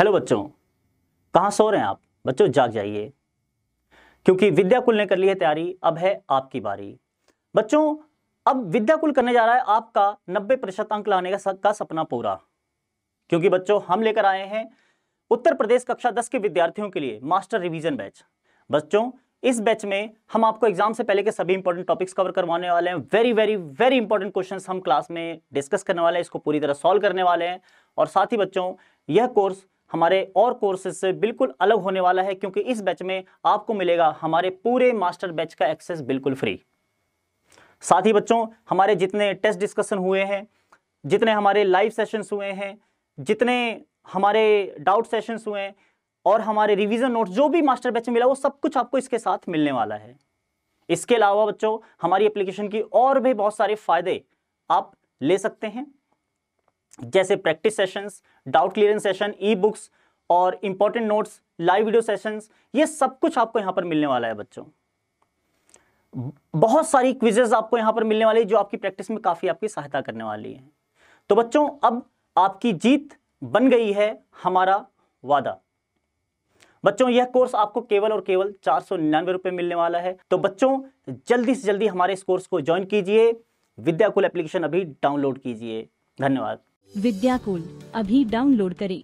hello बच्चों कहाँ सो रहे हैं आप बच्चों जाग जाइए क्योंकि विद्याकुल ने कर ली है तैयारी अब है आपकी बारी बच्चों अब विद्याकुल करने जा रहा है आपका 90 प्रतिशत अंक लाने का, का सपना पूरा क्योंकि बच्चों हम लेकर आए हैं उत्तर प्रदेश कक्षा 10 के विद्यार्थियों के लिए मास्टर रिवीजन बैच बच्चों इस बैच में हम आपको एग्जाम से पहले के सभी इंपॉर्टेंट टॉपिक्स कवर करवाने वाले हैं very very very important questions हम क्लास में डिस्कस करने वाले हैं इसको पूरी तरह सॉल्व करने वाले हैं और साथ ही बच्चों यह कोर्स हमारे और कोर्सेज से बिल्कुल अलग होने वाला है क्योंकि इस बैच में आपको मिलेगा हमारे पूरे मास्टर बैच का एक्सेस बिल्कुल फ्री साथ ही बच्चों हमारे जितने टेस्ट डिस्कशन हुए हैं जितने हमारे लाइव सेशंस हुए हैं जितने हमारे डाउट सेशंस हुए हैं और हमारे रिवीजन नोट्स जो भी मास्टर बैच में मिला वो सब कुछ आपको इसके साथ मिलने वाला है इसके अलावा बच्चों हमारी एप्लीकेशन की और भी बहुत सारे फ़ायदे आप ले सकते हैं जैसे practice sessions doubt clearance session e books और important notes live video sessions ये सब कुछ आपको यहाँ पर मिलने वाला है बच्चों बहुत सारी क्विजेज आपको यहाँ पर मिलने वाली है जो आपकी प्रैक्टिस में काफ़ी आपकी सहायता करने वाली है तो बच्चों अब आपकी जीत बन गई है हमारा वादा बच्चों यह कोर्स आपको केवल और केवल चार सौ निन्यानवे रुपये मिलने वाला है तो बच्चों जल्दी से जल्दी हमारे इस कोर्स को ज्वाइन कीजिए विद्याकुल एप्लीकेशन अभी डाउनलोड कीजिए धन्यवाद विद्याकुल अभी डाउनलोड करें